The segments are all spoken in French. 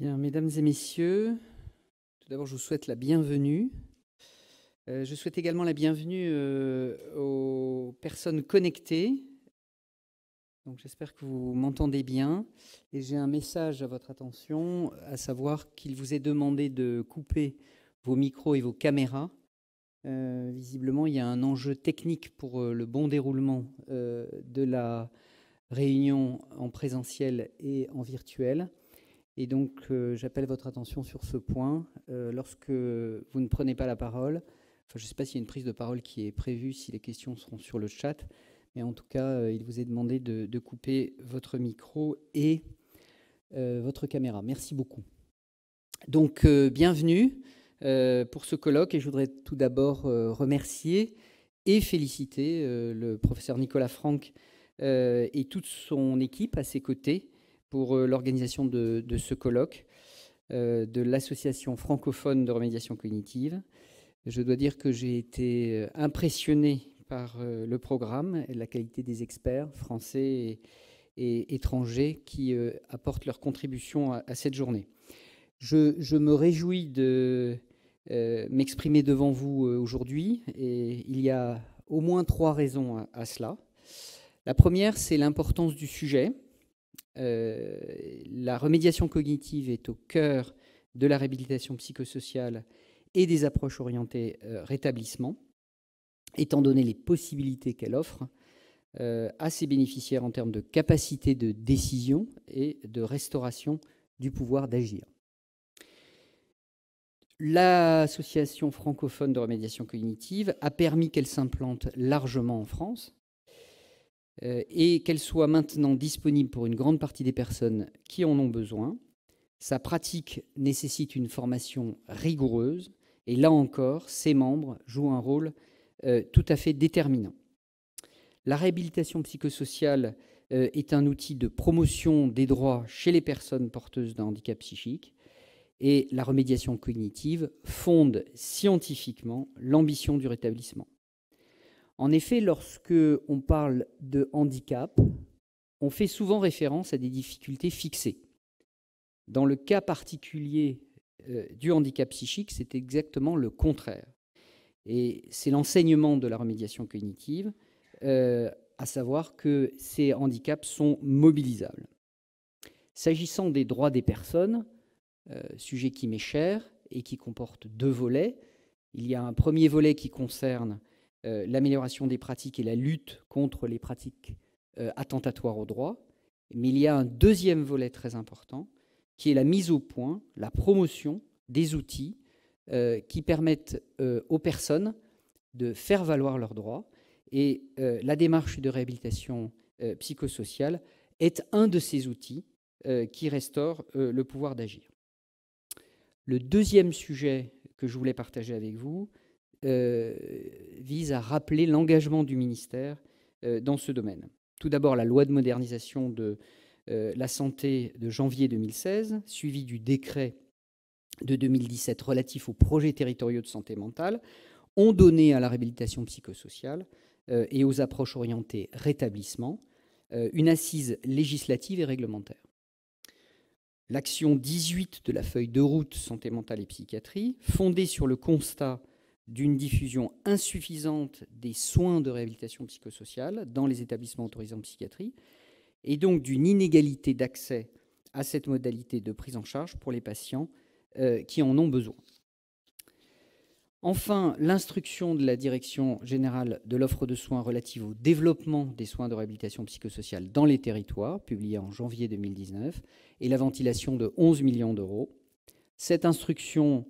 mesdames et messieurs, tout d'abord, je vous souhaite la bienvenue. Euh, je souhaite également la bienvenue euh, aux personnes connectées. j'espère que vous m'entendez bien. Et j'ai un message à votre attention, à savoir qu'il vous est demandé de couper vos micros et vos caméras. Euh, visiblement, il y a un enjeu technique pour le bon déroulement de la réunion en présentiel et en virtuel. Et donc, euh, j'appelle votre attention sur ce point. Euh, lorsque vous ne prenez pas la parole, enfin, je ne sais pas s'il y a une prise de parole qui est prévue, si les questions seront sur le chat, mais en tout cas, euh, il vous est demandé de, de couper votre micro et votre caméra. Merci beaucoup. Donc, bienvenue pour ce colloque et je voudrais tout d'abord remercier et féliciter le professeur Nicolas Franck et toute son équipe à ses côtés pour euh, l'organisation de, ce colloque euh, de l'association francophone de remédiation cognitive. Je dois dire que j'ai été euh, impressionné par le programme et la qualité des experts français et, étrangers qui apportent leur contribution à, cette journée. Je, me réjouis de m'exprimer devant vous aujourd'hui et il y a au moins trois raisons à cela. La première, c'est l'importance du sujet euh, la remédiation cognitive est au cœur de la réhabilitation psychosociale et des approches orientées euh, rétablissement, étant donné les possibilités qu'elle offre euh, à ses bénéficiaires en termes de capacité de décision et de restauration du pouvoir d'agir. L'association francophone de remédiation cognitive a permis qu'elle s'implante largement en France, euh, et qu'elle soit maintenant disponible pour une grande partie des personnes qui en ont besoin. Sa pratique nécessite une formation rigoureuse et là encore, ses membres jouent un rôle euh, tout à fait déterminant. La réhabilitation psychosociale euh, est un outil de promotion des droits chez les personnes porteuses d'un handicap psychique et la remédiation cognitive fonde scientifiquement l'ambition du rétablissement. En effet, lorsque on parle de handicap, on fait souvent référence à des difficultés fixées. Dans le cas particulier euh, du handicap psychique, c'est exactement le contraire. Et c'est l'enseignement de la remédiation cognitive, euh, à savoir que ces handicaps sont mobilisables. S'agissant des droits des personnes, euh, sujet qui m'est cher et qui comporte deux volets, il y a un premier volet qui concerne euh, l'amélioration des pratiques et la lutte contre les pratiques euh, attentatoires au droit. Mais il y a un deuxième volet très important, qui est la mise au point, la promotion des outils euh, qui permettent aux personnes de faire valoir leurs droits. Et la démarche de réhabilitation psychosociale est un de ces outils qui restaure le pouvoir d'agir. Le deuxième sujet que je voulais partager avec vous, euh, vise à rappeler l'engagement du ministère euh, dans ce domaine. Tout d'abord, la loi de modernisation de euh, la santé de janvier 2016, suivie du décret de 2017 relatif aux projets territoriaux de santé mentale, ont donné à la réhabilitation psychosociale et aux approches orientées rétablissement une assise législative et réglementaire. L'action 18 de la feuille de route santé mentale et psychiatrie, fondée sur le constat d'une diffusion insuffisante des soins de réhabilitation psychosociale dans les établissements autorisés en psychiatrie et donc d'une inégalité d'accès à cette modalité de prise en charge pour les patients euh, qui en ont besoin. Enfin, l'instruction de la Direction générale de l'offre de soins relative au développement des soins de réhabilitation psychosociale dans les territoires, publiée en janvier 2019, et la ventilation de 11 millions d'euros. Cette instruction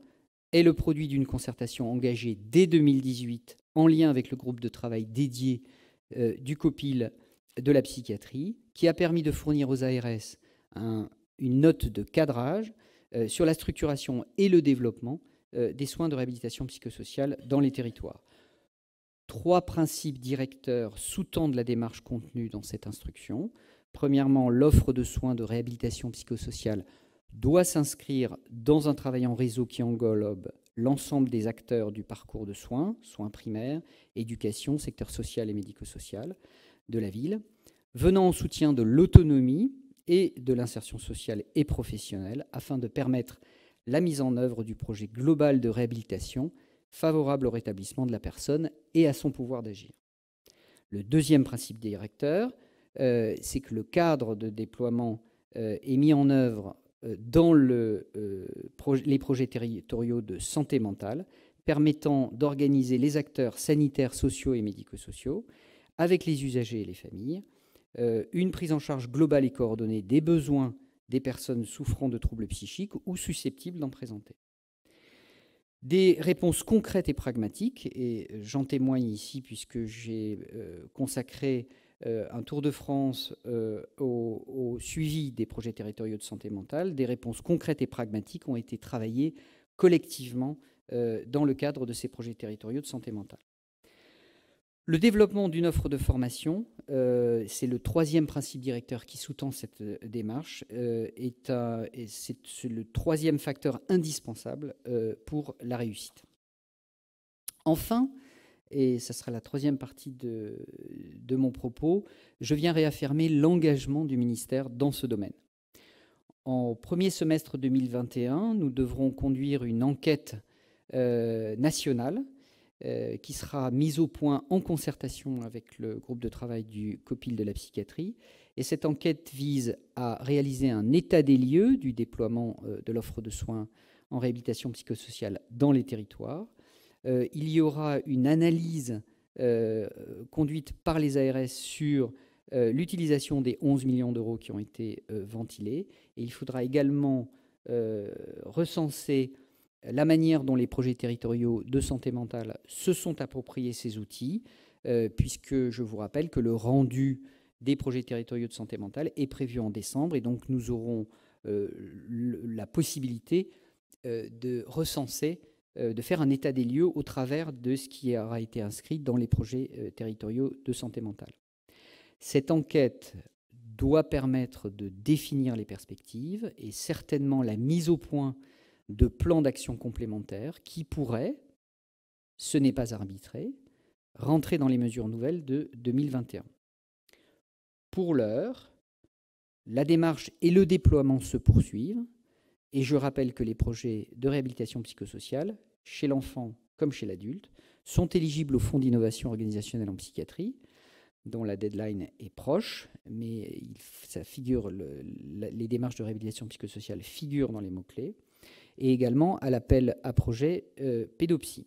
est le produit d'une concertation engagée dès 2018 en lien avec le groupe de travail dédié euh, du COPIL de la psychiatrie, qui a permis de fournir aux ARS une note de cadrage euh, sur la structuration et le développement euh, des soins de réhabilitation psychosociale dans les territoires. Trois principes directeurs sous-tendent la démarche contenue dans cette instruction. Premièrement, l'offre de soins de réhabilitation psychosociale doit s'inscrire dans un travail en réseau qui englobe l'ensemble des acteurs du parcours de soins, soins primaires, éducation, secteur social et médico-social de la ville, venant en soutien de l'autonomie et de l'insertion sociale et professionnelle afin de permettre la mise en œuvre du projet global de réhabilitation favorable au rétablissement de la personne et à son pouvoir d'agir. Le deuxième principe directeur, euh, c'est que le cadre de déploiement euh, est mis en œuvre euh, dans euh, les projets territoriaux de santé mentale permettant d'organiser les acteurs sanitaires, sociaux et médico-sociaux avec les usagers et les familles, euh, une prise en charge globale et coordonnée des besoins des personnes souffrant de troubles psychiques ou susceptibles d'en présenter. Des réponses concrètes et pragmatiques, et j'en témoigne ici puisque j'ai consacré euh, un tour de France euh, au, suivi des projets territoriaux de santé mentale. Des réponses concrètes et pragmatiques ont été travaillées collectivement euh, dans le cadre de ces projets territoriaux de santé mentale. Le développement d'une offre de formation, c'est le troisième principe directeur qui sous-tend cette démarche, et c'est le troisième facteur indispensable pour la réussite. Enfin, et ça sera la troisième partie de, mon propos, je viens réaffirmer l'engagement du ministère dans ce domaine. En premier semestre 2021, nous devrons conduire une enquête euh, nationale euh, qui sera mise au point en concertation avec le groupe de travail du COPIL de la psychiatrie. Et cette enquête vise à réaliser un état des lieux du déploiement euh, de l'offre de soins en réhabilitation psychosociale dans les territoires, euh, il y aura une analyse euh, conduite par les ARS sur euh, l'utilisation des 11 millions d'euros qui ont été ventilés. Et il faudra également recenser la manière dont les projets territoriaux de santé mentale se sont appropriés ces outils, puisque je vous rappelle que le rendu des projets territoriaux de santé mentale est prévu en décembre. Et donc nous aurons la possibilité de recenser euh, de faire un état des lieux au travers de ce qui aura été inscrit dans les projets euh, territoriaux de santé mentale. Cette enquête doit permettre de définir les perspectives et certainement la mise au point de plans d'action complémentaires qui pourraient, ce n'est pas arbitré, rentrer dans les mesures nouvelles de 2021. Pour l'heure, la démarche et le déploiement se poursuivent et je rappelle que les projets de réhabilitation psychosociale chez l'enfant comme chez l'adulte, sont éligibles au Fonds d'innovation organisationnelle en psychiatrie, dont la deadline est proche, mais ça figure les démarches de réhabilitation psychosociale figurent dans les mots-clés, et également à l'appel à projet euh, pédopsie.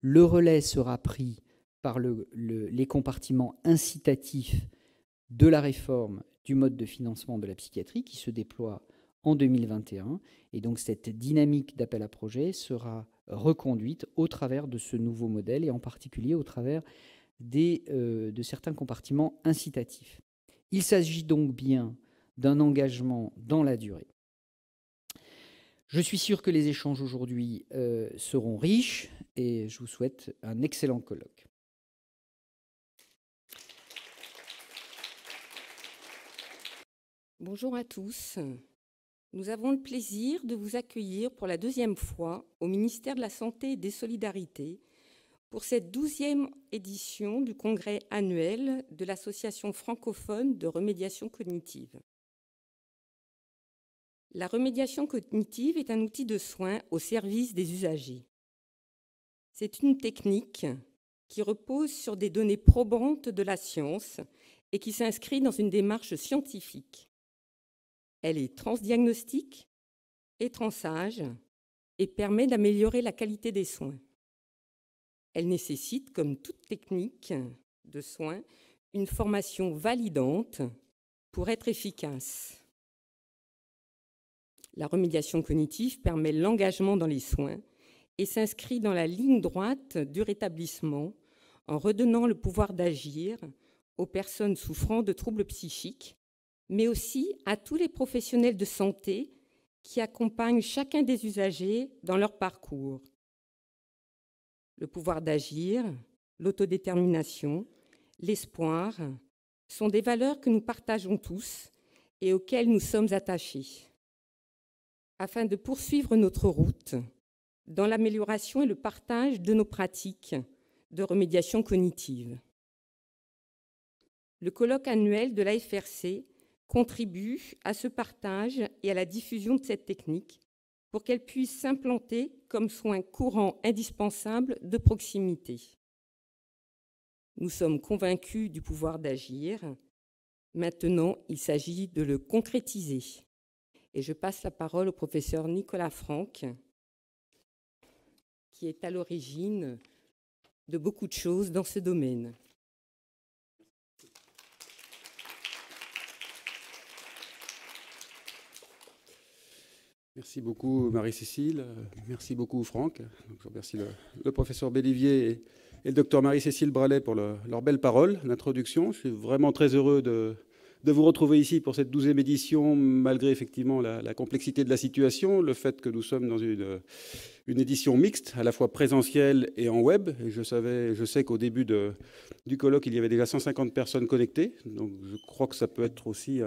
Le relais sera pris par les compartiments incitatifs de la réforme du mode de financement de la psychiatrie qui se déploie en 2021. Et donc cette dynamique d'appel à projet sera reconduite au travers de ce nouveau modèle et en particulier au travers des, euh, de certains compartiments incitatifs. Il s'agit donc bien d'un engagement dans la durée. Je suis sûr que les échanges aujourd'hui euh, seront riches et je vous souhaite un excellent colloque. Bonjour à tous. Nous avons le plaisir de vous accueillir pour la deuxième fois au ministère de la Santé et des Solidarités pour cette douzième édition du congrès annuel de l'Association francophone de remédiation cognitive. La remédiation cognitive est un outil de soins au service des usagers. C'est une technique qui repose sur des données probantes de la science et qui s'inscrit dans une démarche scientifique. Elle est transdiagnostique et transage et permet d'améliorer la qualité des soins. Elle nécessite, comme toute technique de soins, une formation validante pour être efficace. La remédiation cognitive permet l'engagement dans les soins et s'inscrit dans la ligne droite du rétablissement en redonnant le pouvoir d'agir aux personnes souffrant de troubles psychiques mais aussi à tous les professionnels de santé qui accompagnent chacun des usagers dans leur parcours. Le pouvoir d'agir, l'autodétermination, l'espoir sont des valeurs que nous partageons tous et auxquelles nous sommes attachés. Afin de poursuivre notre route dans l'amélioration et le partage de nos pratiques de remédiation cognitive. Le colloque annuel de l'AFRC contribue à ce partage et à la diffusion de cette technique pour qu'elle puisse s'implanter comme soin courant indispensable de proximité. Nous sommes convaincus du pouvoir d'agir. Maintenant, il s'agit de le concrétiser. Et je passe la parole au professeur Nicolas Franck, qui est à l'origine de beaucoup de choses dans ce domaine. Merci beaucoup Marie-Cécile, merci beaucoup Franck. je remercie le, professeur Bélivier et, le docteur Marie-Cécile Bralet pour leur leurs belles paroles d'introduction. Je suis vraiment très heureux de, de vous retrouver ici pour cette douzième édition, malgré effectivement la, complexité de la situation, le fait que nous sommes dans une, une édition mixte, à la fois présentielle et en web. je, savais, je sais qu'au début de, du colloque, il y avait déjà 150 personnes connectées, donc je crois que ça peut être aussi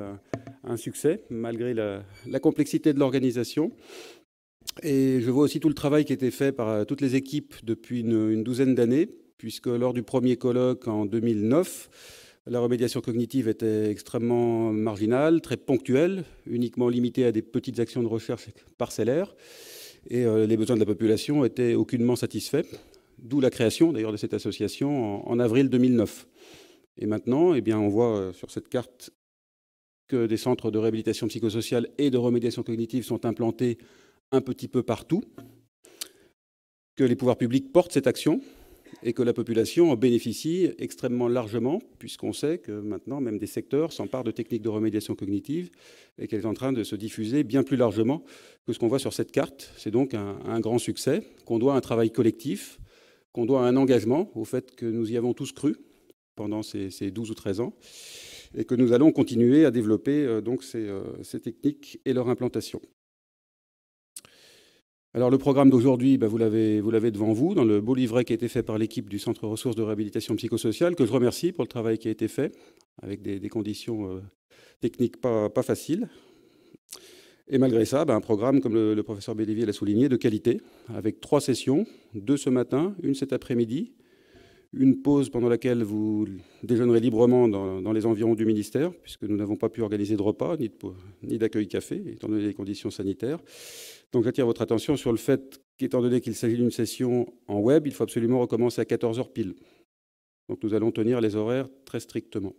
un, succès, malgré la, complexité de l'organisation. Et je vois aussi tout le travail qui a été fait par euh, toutes les équipes depuis une, une douzaine d'années, puisque lors du premier colloque en 2009, la remédiation cognitive était extrêmement marginale, très ponctuelle, uniquement limitée à des petites actions de recherche parcellaires. Et euh, les besoins de la population étaient aucunement satisfaits, d'où la création d'ailleurs de cette association en, avril 2009. Et maintenant, eh bien, on voit euh, sur cette carte que des centres de réhabilitation psychosociale et de remédiation cognitive sont implantés un petit peu partout, que les pouvoirs publics portent cette action, et que la population en bénéficie extrêmement largement, puisqu'on sait que maintenant même des secteurs s'emparent de techniques de remédiation cognitive et qu'elles sont en train de se diffuser bien plus largement que ce qu'on voit sur cette carte. C'est donc un, grand succès qu'on doit à un travail collectif, qu'on doit à un engagement, au fait que nous y avons tous cru pendant ces, 12 ou 13 ans, et que nous allons continuer à développer euh, donc euh, ces techniques et leur implantation. Alors le programme d'aujourd'hui, ben, vous l'avez devant vous, dans le beau livret qui a été fait par l'équipe du Centre ressources de réhabilitation psychosociale, que je remercie pour le travail qui a été fait, avec des, conditions euh, techniques pas, faciles. Et malgré ça, ben, un programme, comme le, professeur Bélévier l'a souligné, de qualité, avec trois sessions, deux ce matin, une cet après-midi, une pause pendant laquelle vous déjeunerez librement dans, les environs du ministère, puisque nous n'avons pas pu organiser de repas ni d'accueil café, étant donné les conditions sanitaires. Donc j'attire votre attention sur le fait qu'étant donné qu'il s'agit d'une session en web, il faut absolument recommencer à 14h pile. Donc nous allons tenir les horaires très strictement.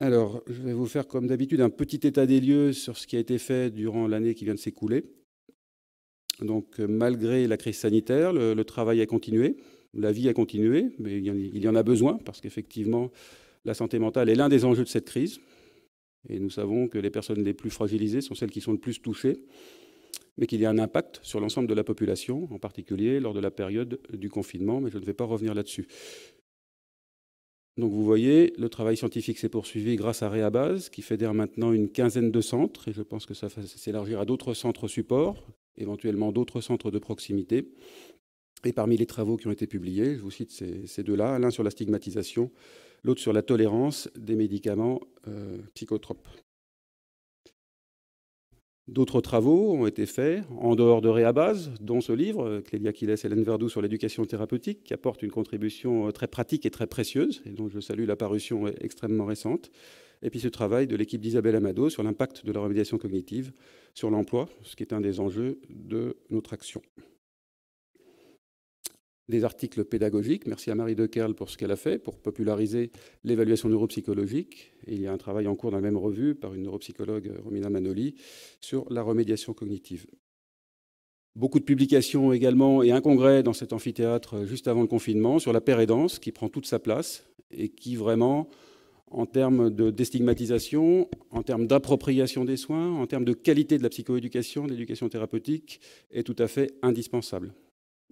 Alors, je vais vous faire comme d'habitude un petit état des lieux sur ce qui a été fait durant l'année qui vient de s'écouler. Donc, euh, malgré la crise sanitaire, le, travail a continué, la vie a continué, mais il y en a besoin parce qu'effectivement, la santé mentale est l'un des enjeux de cette crise. Et nous savons que les personnes les plus fragilisées sont celles qui sont le plus touchées, mais qu'il y a un impact sur l'ensemble de la population, en particulier lors de la période du confinement, mais je ne vais pas revenir là-dessus. Donc vous voyez, le travail scientifique s'est poursuivi grâce à Réabase, qui fédère maintenant une quinzaine de centres, et je pense que ça va s'élargir à d'autres centres supports, éventuellement d'autres centres de proximité. Et parmi les travaux qui ont été publiés, je vous cite ces, deux-là, l'un sur la stigmatisation, l'autre sur la tolérance des médicaments euh, psychotropes. D'autres travaux ont été faits en dehors de Réabase, dont ce livre, euh, Clélia Kiles et Hélène Verdoux sur l'éducation thérapeutique, qui apporte une contribution euh, très pratique et très précieuse, et dont je salue la parution extrêmement récente. Et puis ce travail de l'équipe d'Isabelle Amado sur l'impact de la remédiation cognitive sur l'emploi, ce qui est un des enjeux de notre action des articles pédagogiques. Merci à Marie Kerl pour ce qu'elle a fait pour populariser l'évaluation neuropsychologique. il y a un travail en cours dans la même revue par une neuropsychologue, Romina Manoli, sur la remédiation cognitive. Beaucoup de publications également et un congrès dans cet amphithéâtre juste avant le confinement sur la pérédance qui prend toute sa place et qui vraiment, en termes de déstigmatisation, en termes d'appropriation des soins, en termes de qualité de la psychoéducation, de l'éducation thérapeutique, est tout à fait indispensable.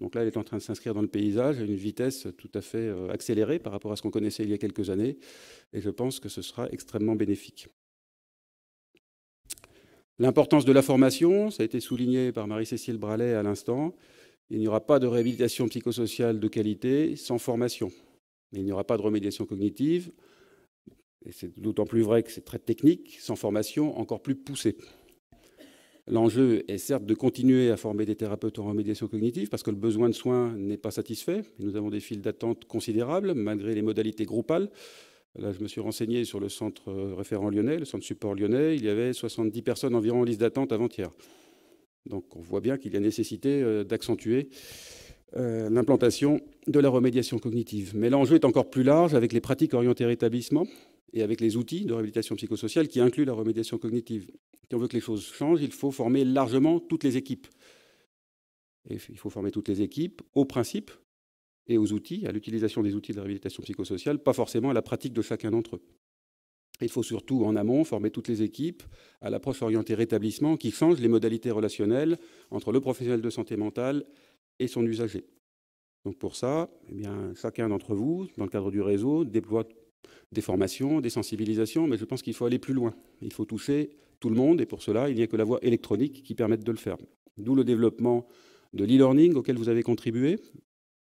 Donc là, elle est en train de s'inscrire dans le paysage à une vitesse tout à fait euh, accélérée par rapport à ce qu'on connaissait il y a quelques années. Et je pense que ce sera extrêmement bénéfique. L'importance de la formation, ça a été souligné par Marie-Cécile Bralet à l'instant. Il n'y aura pas de réhabilitation psychosociale de qualité sans formation. Il n'y aura pas de remédiation cognitive, et c'est d'autant plus vrai que c'est très technique, sans formation encore plus poussée. L'enjeu est certes de continuer à former des thérapeutes en remédiation cognitive parce que le besoin de soins n'est pas satisfait. Nous avons des files d'attente considérables malgré les modalités groupales. Là, je me suis renseigné sur le centre euh, référent lyonnais, le centre support lyonnais. Il y avait 70 personnes environ en liste d'attente avant-hier. Donc on voit bien qu'il y a nécessité euh, d'accentuer euh, l'implantation de la remédiation cognitive. Mais l'enjeu est encore plus large avec les pratiques orientées rétablissement et avec les outils de réhabilitation psychosociale qui incluent la remédiation cognitive. Si on veut que les choses changent, il faut former largement toutes les équipes. il faut former toutes les équipes aux principes et aux outils, à l'utilisation des outils de la réhabilitation psychosociale, pas forcément à la pratique de chacun d'entre eux. Il faut surtout, en amont, former toutes les équipes à l'approche orientée rétablissement qui change les modalités relationnelles entre le professionnel de santé mentale et son usager. Donc pour ça, eh chacun d'entre vous, dans le cadre du réseau, déploie des formations, des sensibilisations, mais je pense qu'il faut aller plus loin. Il faut toucher tout le monde, et pour cela, il n'y a que la voie électronique qui permette de le faire. D'où le développement de l'e-learning auquel vous avez contribué,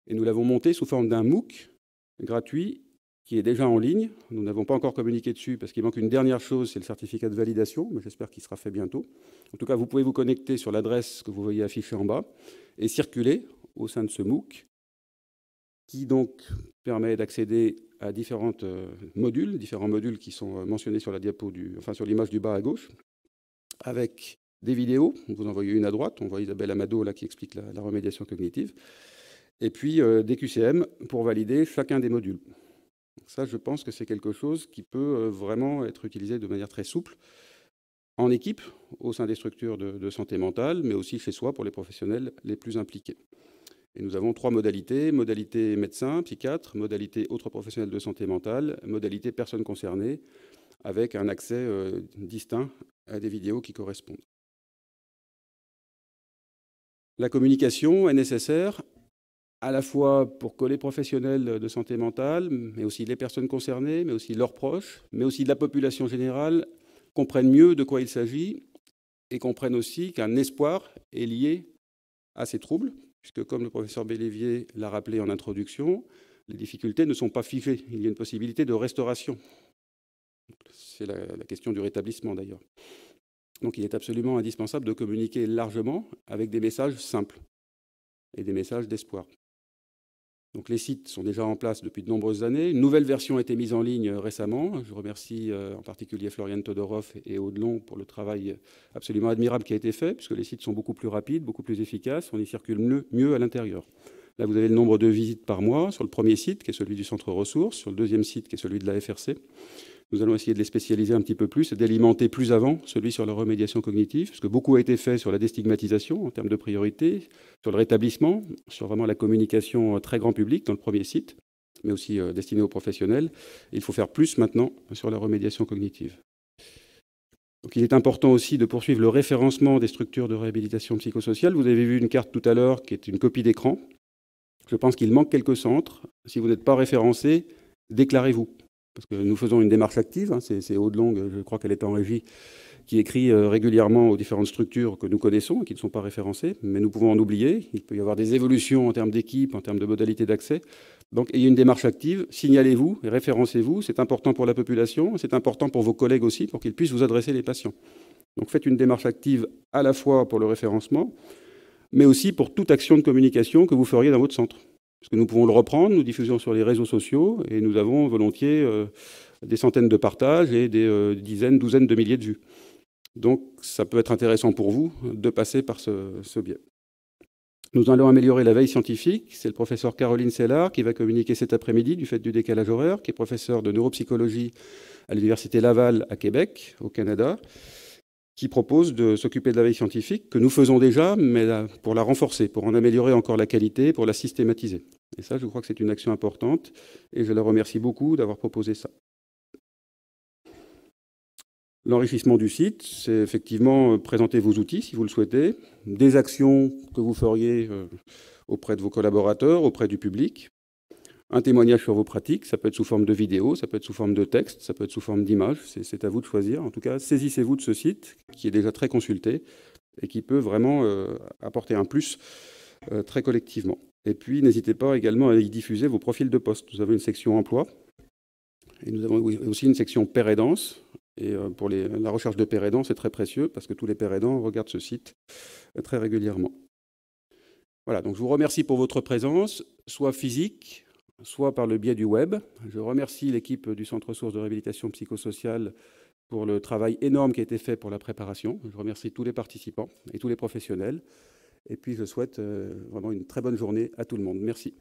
et nous l'avons monté sous forme d'un MOOC gratuit qui est déjà en ligne. Nous n'avons pas encore communiqué dessus parce qu'il manque une dernière chose, c'est le certificat de validation, mais j'espère qu'il sera fait bientôt. En tout cas, vous pouvez vous connecter sur l'adresse que vous voyez affichée en bas et circuler au sein de ce MOOC qui donc permet d'accéder à différents euh, modules, différents modules qui sont euh, mentionnés sur la diapo sur l'image du bas à gauche, avec des vidéos. Vous en voyez une à droite, on voit Isabelle Amado là qui explique la, remédiation cognitive, et puis euh, des QCM pour valider chacun des modules. Ça, je pense que c'est quelque chose qui peut vraiment être utilisé de manière très souple en équipe, au sein des structures de santé mentale, mais aussi chez soi pour les professionnels les plus impliqués. Et nous avons trois modalités, modalité médecin, psychiatre, modalité autre professionnel de santé mentale, modalité personne concernée, avec un accès euh, distinct à des vidéos qui correspondent. La communication est nécessaire à la fois pour que les professionnels de santé mentale, mais aussi les personnes concernées, mais aussi leurs proches, mais aussi la population générale, comprennent mieux de quoi il s'agit et comprennent aussi qu'un espoir est lié à ces troubles puisque comme le professeur Bélévier l'a rappelé en introduction, les difficultés ne sont pas figées. Il y a une possibilité de restauration. C'est la, question du rétablissement d'ailleurs. Donc il est absolument indispensable de communiquer largement avec des messages simples et des messages d'espoir. Donc les sites sont déjà en place depuis de nombreuses années. Une nouvelle version a été mise en ligne euh, récemment. Je remercie euh, en particulier Florian Todorov et Audelon pour le travail euh, absolument admirable qui a été fait, puisque les sites sont beaucoup plus rapides, beaucoup plus efficaces, on y circule mieux à l'intérieur. Là, vous avez le nombre de visites par mois sur le premier site, qui est celui du centre ressources, sur le deuxième site, qui est celui de la FRC. Nous allons essayer de les spécialiser un petit peu plus et d'alimenter plus avant celui sur la remédiation cognitive, parce que beaucoup a été fait sur la déstigmatisation en termes de priorité, sur le rétablissement, sur vraiment la communication euh, très grand public dans le premier site, mais aussi euh, destiné aux professionnels. il faut faire plus maintenant sur la remédiation cognitive. il est important aussi de poursuivre le référencement des structures de réhabilitation psychosociale. Vous avez vu une carte tout à l'heure qui est une copie d'écran. Je pense qu'il manque quelques centres. Si vous n'êtes pas référencé, déclarez-vous parce que nous faisons une démarche active. Hein, c'est Aude Longue, je crois qu'elle est en régie, qui écrit euh, régulièrement aux différentes structures que nous connaissons, et qui ne sont pas référencées, mais nous pouvons en oublier. Il peut y avoir des évolutions en termes d'équipe, en termes de modalités d'accès. Donc il y a une démarche active, signalez-vous et référencez-vous. C'est important pour la population, c'est important pour vos collègues aussi, pour qu'ils puissent vous adresser les patients. Donc faites une démarche active à la fois pour le référencement, mais aussi pour toute action de communication que vous feriez dans votre centre. Parce que nous pouvons le reprendre, nous diffusons sur les réseaux sociaux et nous avons volontiers euh, des centaines de partages et des euh, dizaines, douzaines de milliers de vues. Donc ça peut être intéressant pour vous de passer par ce, biais. Nous allons améliorer la veille scientifique. C'est le professeur Caroline Sellard qui va communiquer cet après-midi du fait du décalage horaire, qui est professeur de neuropsychologie à l'Université Laval à Québec, au Canada qui propose de s'occuper de la veille scientifique, que nous faisons déjà, mais pour la renforcer, pour en améliorer encore la qualité, pour la systématiser. Et ça, je crois que c'est une action importante, et je la remercie beaucoup d'avoir proposé ça. L'enrichissement du site, c'est effectivement euh, présenter vos outils si vous le souhaitez, des actions que vous feriez euh, auprès de vos collaborateurs, auprès du public, un témoignage sur vos pratiques. Ça peut être sous forme de vidéo, ça peut être sous forme de texte, ça peut être sous forme d'image. C'est à vous de choisir. En tout cas, saisissez-vous de ce site qui est déjà très consulté et qui peut vraiment euh, apporter un plus euh, très collectivement. Et puis, n'hésitez pas également à y diffuser vos profils de poste. Nous avons une section emploi et nous avons aussi une section pérédance. Et euh, pour la recherche de pérédance, c'est très précieux parce que tous les pères regardent ce site très régulièrement. Voilà, donc je vous remercie pour votre présence, soit physique, soit par le biais du web. Je remercie l'équipe du Centre ressources de réhabilitation psychosociale pour le travail énorme qui a été fait pour la préparation. Je remercie tous les participants et tous les professionnels. Et puis je souhaite euh, vraiment une très bonne journée à tout le monde. Merci.